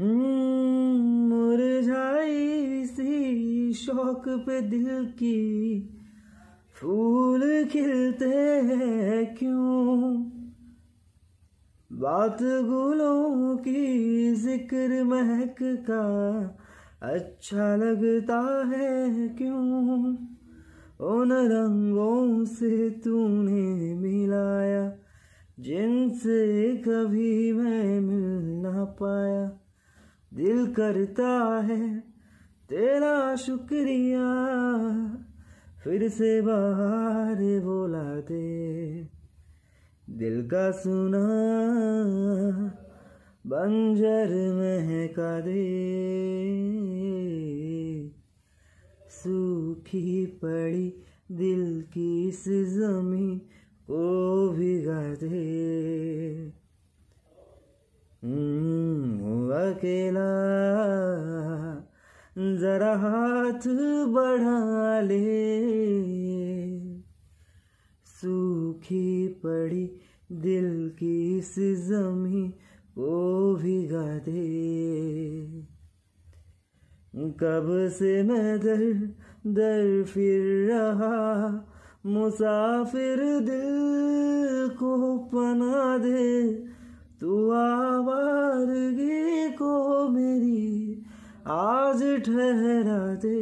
हम्म, मुरझाई सी शौक पे दिल की फूल खिलते हैं क्यों बात गुलों की जिक्र महक का अच्छा लगता है क्यों उन रंगों से तूने मिलाया जिनसे कभी मैं मिल ना पाया दिल करता है तेरा शुक्रिया फिर से बाहर बोला दे दिल का सुना बंजर महका दे सूखी पड़ी दिल की इस जमी को भिगा दे अकेला जरा हाथ बढ़ा ले सूखी पड़ी दिल की इस जमी को भिगा दे कब से मैं दर दर फिर रहा मुसाफिर दिल को पना दे तू आ मेरी आज ठहरा दे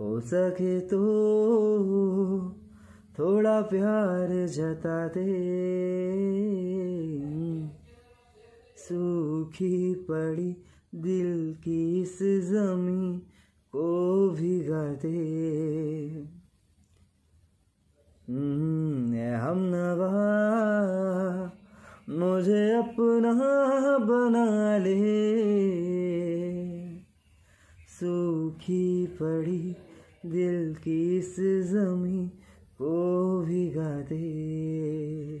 हो सके तो थोड़ा प्यार जता दे सूखी पड़ी दिल की इस जमी को भिगा दे mm अपना बना ले सूखी पड़ी दिल की इस जमी को भिगा दे